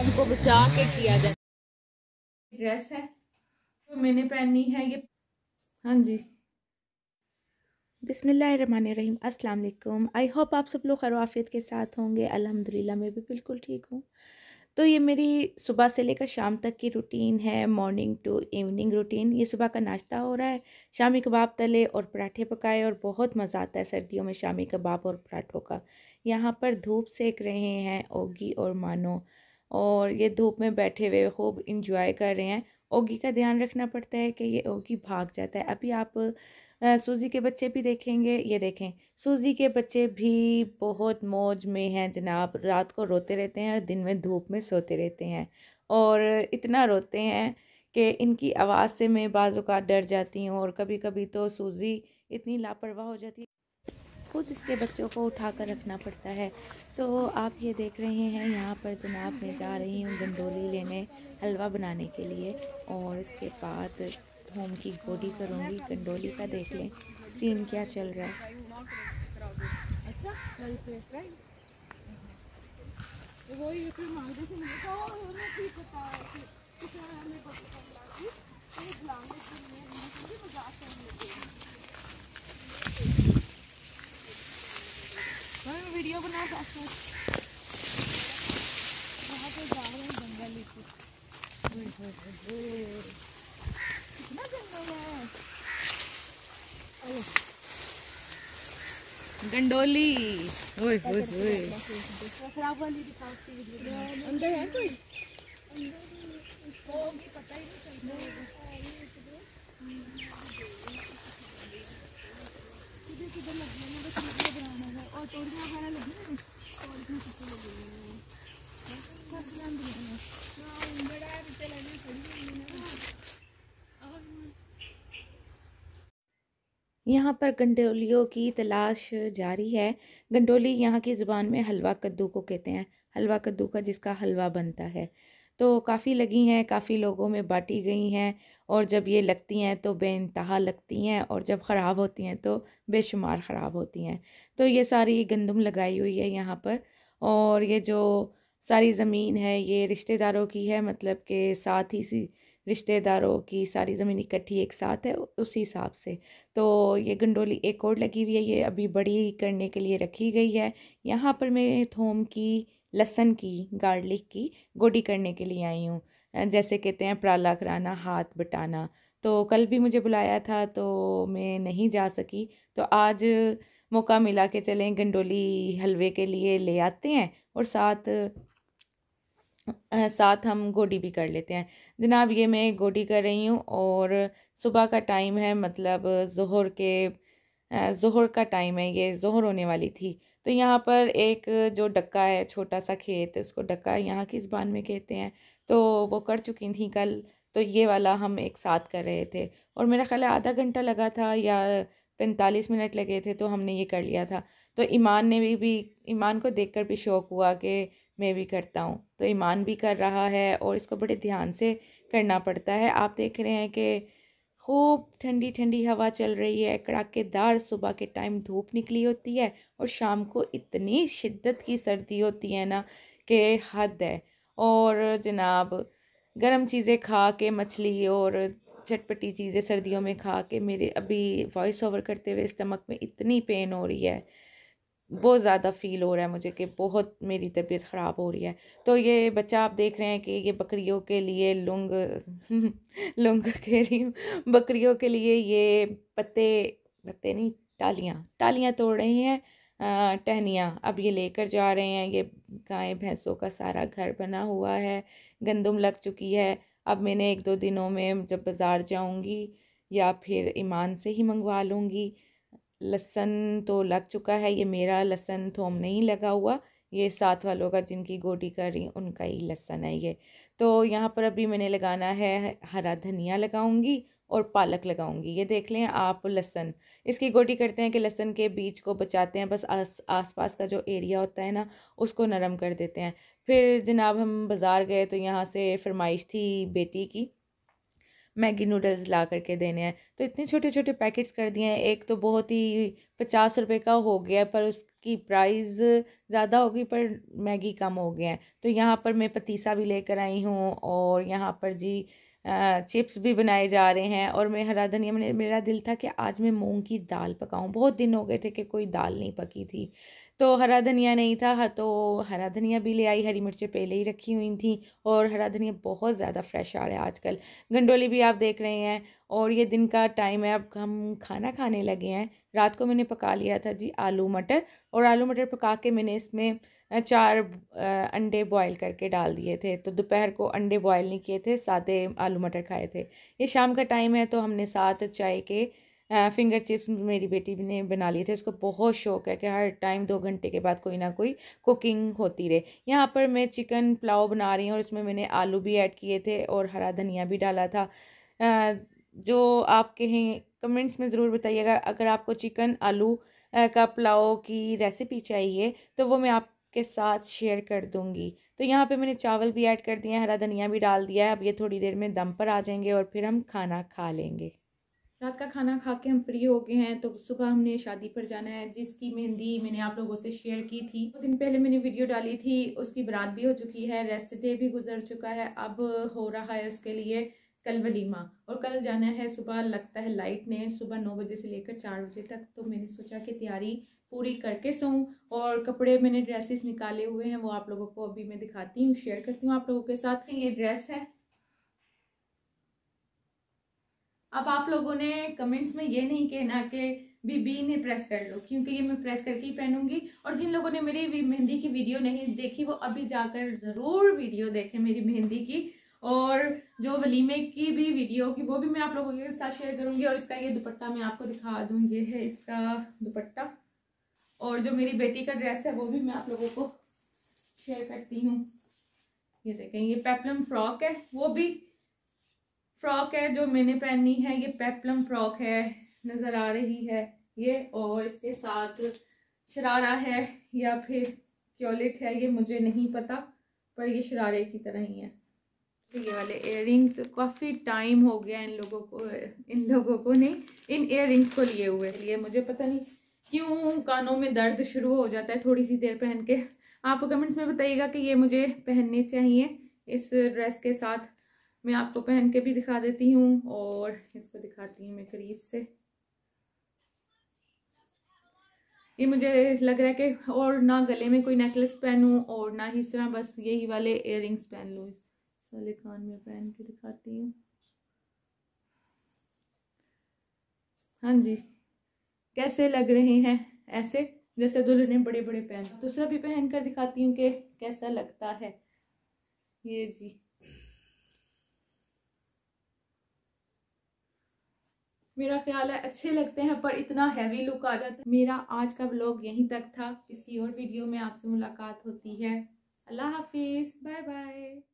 को बचा के किया जाए ड्रेस है जो तो मैंने पहनी है ये हाँ जी बिसमीम अस्सलाम आई होप आप सब लोग खरवाफियत के साथ होंगे अल्हम्दुलिल्लाह मैं भी बिल्कुल ठीक हूँ तो ये मेरी सुबह से लेकर शाम तक की रूटीन है मॉर्निंग टू इवनिंग रूटीन ये सुबह का नाश्ता हो रहा है शामी कबाब तले और पराठे पकाए और बहुत मज़ा आता है सर्दियों में शामी कबाब और पराठों का यहाँ पर धूप सेक रहे हैं ओगी और मानो और ये धूप में बैठे हुए खूब इंजॉय कर रहे हैं ओगी का ध्यान रखना पड़ता है कि ये ओगी भाग जाता है अभी आप सूजी के बच्चे भी देखेंगे ये देखें सूजी के बच्चे भी बहुत मौज में हैं जनाब रात को रोते रहते हैं और दिन में धूप में सोते रहते हैं और इतना रोते हैं कि इनकी आवाज़ से मैं बाज़ डर जाती हूँ और कभी कभी तो सूजी इतनी लापरवाह हो जाती है खुद इसके बच्चों को उठा कर रखना पड़ता है तो आप ये देख रहे हैं यहाँ पर जनाब मैं जा रही हूँ गंडोली लेने हलवा बनाने के लिए और इसके बाद होम की गोडी करूँगी गंडोली का देख लें सीन क्या चल रहा है मैं वीडियो बना सकता वहाँ पे जा रहे हैं जंगल कितना जंगल है गंडोली ओए ओए ओए खराब वाली अंदर है कोई अंदर पता ही नहीं हाँ, यहाँ पर गंडोलियों की तलाश जारी है गंडोली यहाँ की ज़ुबान में हलवा कद्दू को कहते हैं हलवा कद्दू का जिसका हलवा बनता है तो काफ़ी लगी हैं काफ़ी लोगों में बाँटी गई हैं और जब ये लगती हैं तो बेानतहा लगती हैं और जब ख़राब होती हैं तो बेशुमार ख़राब होती हैं तो ये सारी गंदम लगाई हुई है यहाँ पर और ये जो सारी ज़मीन है ये रिश्तेदारों की है मतलब के साथ ही सी रिश्तेदारों की सारी ज़मीन इकट्ठी एक साथ है उस हिसाब से तो ये गंडोली एक और लगी हुई है ये अभी बड़ी करने के लिए रखी गई है यहाँ पर मैं थोम की लहसन की गार्लिक की गोडी करने के लिए आई हूँ जैसे कहते हैं प्राला कराना हाथ बटाना तो कल भी मुझे बुलाया था तो मैं नहीं जा सकी तो आज मौका मिला के चलें गंडोली हलवे के लिए ले आते हैं और साथ साथ हम गोडी भी कर लेते हैं जनाब ये मैं गोडी कर रही हूँ और सुबह का टाइम है मतलब जहर के जोहर का टाइम है ये जोहर होने वाली थी तो यहाँ पर एक जो डक्का है छोटा सा खेत उसको डक्का यहाँ की ज़बान में कहते हैं तो वो कर चुकी थी कल तो ये वाला हम एक साथ कर रहे थे और मेरा ख्याल आधा घंटा लगा था या पैंतालीस मिनट लगे थे तो हमने ये कर लिया था तो ईमान ने भी भी ईमान को देखकर भी शौक़ हुआ कि मैं भी करता हूँ तो ईमान भी कर रहा है और इसको बड़े ध्यान से करना पड़ता है आप देख रहे हैं कि खूब ठंडी ठंडी हवा चल रही है कड़ाकेदार सुबह के टाइम धूप निकली होती है और शाम को इतनी शिद्दत की सर्दी होती है ना कि हद है और जनाब गर्म चीज़ें खा के मछली और चटपटी चीज़ें सर्दियों में खा के मेरे अभी वॉइस ओवर करते हुए स्टमक में इतनी पेन हो रही है बहुत ज़्यादा फ़ील हो रहा है मुझे कि बहुत मेरी तबीयत ख़राब हो रही है तो ये बच्चा आप देख रहे हैं कि ये बकरियों के लिए लुंग लुंग कह रही हूँ बकरियों के लिए ये पत्ते पत्ते नहीं टालियाँ टालियाँ तोड़ रही हैं टहनियाँ अब ये लेकर जा रहे हैं ये गाय भैंसों का सारा घर बना हुआ है गंदम लग चुकी है अब मैंने एक दो दिनों में जब बाज़ार जाऊँगी या फिर ईमान से ही मंगवा लूँगी लहसन तो लग चुका है ये मेरा लहसन थोम नहीं लगा हुआ ये साथ वालों का जिनकी गोटी कर रही उनका ही लहसन है ये तो यहाँ पर अभी मैंने लगाना है हरा धनिया लगाऊंगी और पालक लगाऊंगी ये देख लें आप लहसन इसकी गोटी करते हैं कि लहसन के बीज को बचाते हैं बस आस आस पास का जो एरिया होता है ना उसको नरम कर देते हैं फिर जनाब हम बाज़ार गए तो यहाँ से फरमाइश थी बेटी की मैगी नूडल्स ला करके देने हैं तो इतने छोटे छोटे पैकेट्स कर दिए हैं एक तो बहुत ही पचास रुपए का हो गया पर उसकी प्राइस ज़्यादा होगी पर मैगी कम हो गया है तो यहाँ पर मैं पतीसा भी लेकर आई हूँ और यहाँ पर जी चिप्स भी बनाए जा रहे हैं और मैं हरा धनिया मैंने मेरा दिल था कि आज मैं मूंग की दाल पकाऊं बहुत दिन हो गए थे कि कोई दाल नहीं पकी थी तो हरा धनिया नहीं था तो हरा धनिया भी ले आई हरी मिर्चें पहले ही रखी हुई थी और हरा धनिया बहुत ज़्यादा फ्रेश आ रहा है आजकल गंडोली भी आप देख रहे हैं और ये दिन का टाइम है अब हम खाना खाने लगे हैं रात को मैंने पका लिया था जी आलू मटर और आलू मटर पका के मैंने इसमें चार अंडे बॉईल करके डाल दिए थे तो दोपहर को अंडे बॉईल नहीं किए थे सादे आलू मटर खाए थे ये शाम का टाइम है तो हमने साथ चाय के फिंगर चिप्स मेरी बेटी ने बना लिए थे उसको बहुत शौक है कि हर टाइम दो घंटे के बाद कोई ना कोई कुकिंग होती रहे यहाँ पर मैं चिकन पुलाव बना रही हूँ और उसमें मैंने आलू भी ऐड किए थे और हरा धनिया भी डाला था जो आपके कहें कमेंट्स में ज़रूर बताइएगा अगर आपको चिकन आलू का पुलाव की रेसिपी चाहिए तो वो मैं आप के साथ शेयर कर दूंगी तो यहाँ पे मैंने चावल भी ऐड कर दिया है हरा धनिया भी डाल दिया है अब ये थोड़ी देर में दम पर आ जाएंगे और फिर हम खाना खा लेंगे रात का खाना खा के हम फ्री हो गए हैं तो सुबह हमने शादी पर जाना है जिसकी मेहंदी मैंने आप लोगों से शेयर की थी दो तो दिन पहले मैंने वीडियो डाली थी उसकी बरात भी हो चुकी है रेस्ट डे भी गुजर चुका है अब हो रहा है उसके लिए कल वलीमा और कल जाना है सुबह लगता है लाइट ने सुबह नौ बजे से लेकर चार बजे तक तो मैंने सोचा कि तैयारी पूरी करके सोऊं और कपड़े मैंने ड्रेसेस निकाले हुए हैं वो आप लोगों को अभी मैं दिखाती हूँ शेयर करती हूँ आप लोगों के साथ ये ड्रेस है अब आप लोगों ने कमेंट्स में ये नहीं कहना कि बीबी ने प्रेस कर लो क्योंकि ये मैं प्रेस करके ही पहनूंगी और जिन लोगों ने मेरी मेहंदी की वीडियो नहीं देखी वो अभी जाकर ज़रूर वीडियो देखें मेरी मेहंदी की और जो वलीमे की भी वीडियो की वो भी मैं आप लोगों के साथ शेयर करूंगी और इसका ये दुपट्टा मैं आपको दिखा दूँ ये है इसका दुपट्टा और जो मेरी बेटी का ड्रेस है वो भी मैं आप लोगों को शेयर करती हूँ ये देखें ये पेपलम फ्रॉक है वो भी फ्रॉक है जो मैंने पहनी है ये पेपलम फ्रॉक है नज़र आ रही है ये और इसके साथ शरारा है या फिर क्योलेट है ये मुझे नहीं पता पर ये शरारे की तरह ही है ये वाले इयर काफ़ी टाइम हो गया इन लोगों को इन लोगों को नहीं इन इयर को लिए हुए लिए मुझे पता नहीं क्यों कानों में दर्द शुरू हो जाता है थोड़ी सी देर पहन के आप कमेंट्स में बताइएगा कि ये मुझे पहनने चाहिए इस ड्रेस के साथ मैं आपको पहन के भी दिखा देती हूँ और इसको दिखाती हूँ मैं करीब से ये मुझे लग रहा है कि और ना गले में कोई नेकलेस पहनूँ और ना ही इस तरह बस यही वाले इयर पहन लूँ साले कान में पहन के दिखाती हूँ हाँ जी कैसे लग रहे हैं ऐसे जैसे दुल्हने बड़े बड़े पहन दूसरा भी पहन कर दिखाती हूँ कि कैसा लगता है ये जी मेरा ख्याल है अच्छे लगते हैं पर इतना हैवी लुक आ जाता है मेरा आज का ब्लॉग यहीं तक था किसी और वीडियो में आपसे मुलाकात होती है अल्लाह हाफिज़ बाय बाय